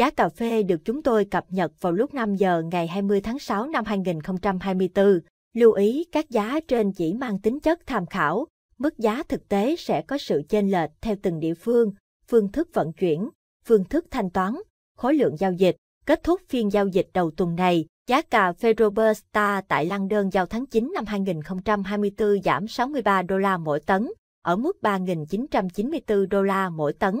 Giá cà phê được chúng tôi cập nhật vào lúc 5 giờ ngày 20 tháng 6 năm 2024. Lưu ý các giá trên chỉ mang tính chất tham khảo, mức giá thực tế sẽ có sự chênh lệch theo từng địa phương, phương thức vận chuyển, phương thức thanh toán, khối lượng giao dịch. Kết thúc phiên giao dịch đầu tuần này, giá cà phê Robusta tại Lăng Đơn giao tháng 9 năm 2024 giảm 63 đô la mỗi tấn, ở mức 3.994 đô la mỗi tấn.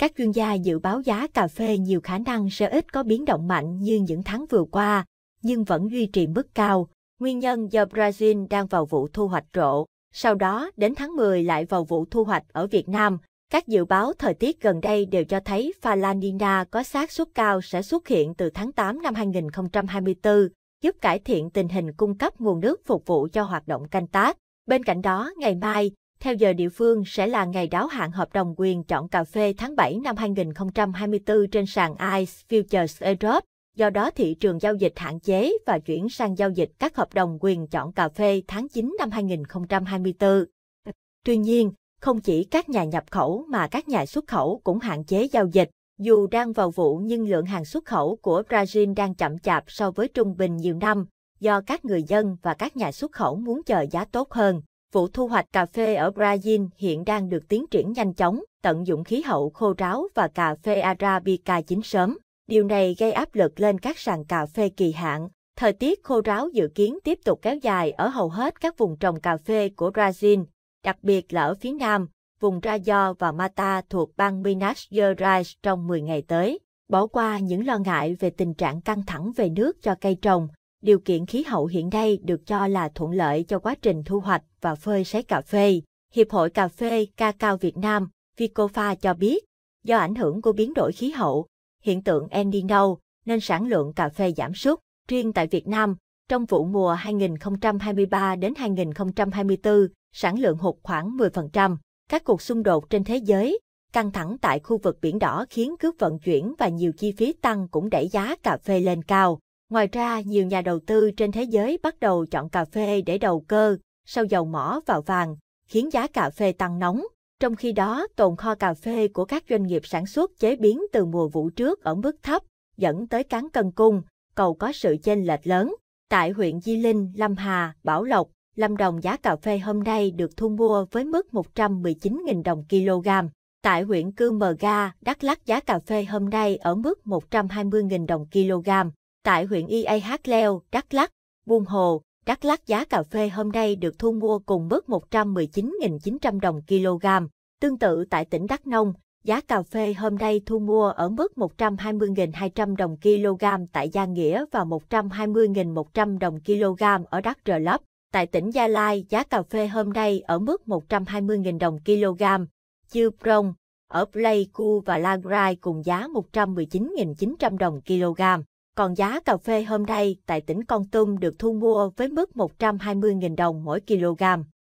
Các chuyên gia dự báo giá cà phê nhiều khả năng sẽ ít có biến động mạnh như những tháng vừa qua, nhưng vẫn duy trì mức cao. Nguyên nhân do Brazil đang vào vụ thu hoạch rộ, sau đó đến tháng 10 lại vào vụ thu hoạch ở Việt Nam. Các dự báo thời tiết gần đây đều cho thấy pha La Nina có xác suất cao sẽ xuất hiện từ tháng 8 năm 2024, giúp cải thiện tình hình cung cấp nguồn nước phục vụ cho hoạt động canh tác. Bên cạnh đó, ngày mai, theo giờ địa phương sẽ là ngày đáo hạn hợp đồng quyền chọn cà phê tháng 7 năm 2024 trên sàn ICE Futures Europe. Do đó thị trường giao dịch hạn chế và chuyển sang giao dịch các hợp đồng quyền chọn cà phê tháng 9 năm 2024. Tuy nhiên, không chỉ các nhà nhập khẩu mà các nhà xuất khẩu cũng hạn chế giao dịch. Dù đang vào vụ nhưng lượng hàng xuất khẩu của Brazil đang chậm chạp so với trung bình nhiều năm, do các người dân và các nhà xuất khẩu muốn chờ giá tốt hơn. Vụ thu hoạch cà phê ở Brazil hiện đang được tiến triển nhanh chóng, tận dụng khí hậu khô ráo và cà phê Arabica chín sớm. Điều này gây áp lực lên các sàn cà phê kỳ hạn. Thời tiết khô ráo dự kiến tiếp tục kéo dài ở hầu hết các vùng trồng cà phê của Brazil, đặc biệt là ở phía nam, vùng Rayo và Mata thuộc bang Minas Gerais trong 10 ngày tới. Bỏ qua những lo ngại về tình trạng căng thẳng về nước cho cây trồng, điều kiện khí hậu hiện nay được cho là thuận lợi cho quá trình thu hoạch và phơi sấy cà phê. Hiệp hội Cà phê Ca Cao Việt Nam, Vicofa cho biết, do ảnh hưởng của biến đổi khí hậu, hiện tượng El Nino nên sản lượng cà phê giảm sút. Riêng tại Việt Nam, trong vụ mùa 2023 đến 2024, sản lượng hụt khoảng 10%. Các cuộc xung đột trên thế giới, căng thẳng tại khu vực biển đỏ khiến cước vận chuyển và nhiều chi phí tăng cũng đẩy giá cà phê lên cao. Ngoài ra, nhiều nhà đầu tư trên thế giới bắt đầu chọn cà phê để đầu cơ, sau dầu mỏ vào vàng, khiến giá cà phê tăng nóng. Trong khi đó, tồn kho cà phê của các doanh nghiệp sản xuất chế biến từ mùa vụ trước ở mức thấp, dẫn tới cán cân cung, cầu có sự chênh lệch lớn. Tại huyện Di Linh, Lâm Hà, Bảo Lộc, Lâm Đồng giá cà phê hôm nay được thu mua với mức 119.000 đồng kg. Tại huyện Cư Mờ Ga, Đắk lắc giá cà phê hôm nay ở mức 120.000 đồng kg. Tại huyện IAH Leo, Đắk Lắk, Buôn Hồ, Đắk Lắk giá cà phê hôm nay được thu mua cùng mức 119.900 đồng kg. Tương tự tại tỉnh Đắk Nông, giá cà phê hôm nay thu mua ở mức 120.200 đồng kg tại Gia Nghĩa và 120.100 đồng kg ở Đắk Rờ Lấp. Tại tỉnh Gia Lai, giá cà phê hôm nay ở mức 120.000 đồng kg. Chư Prong, ở Pleiku và Lagrai cùng giá 119.900 đồng kg. Còn giá cà phê hôm nay tại tỉnh Con Tum được thu mua với mức 120.000 đồng mỗi kg.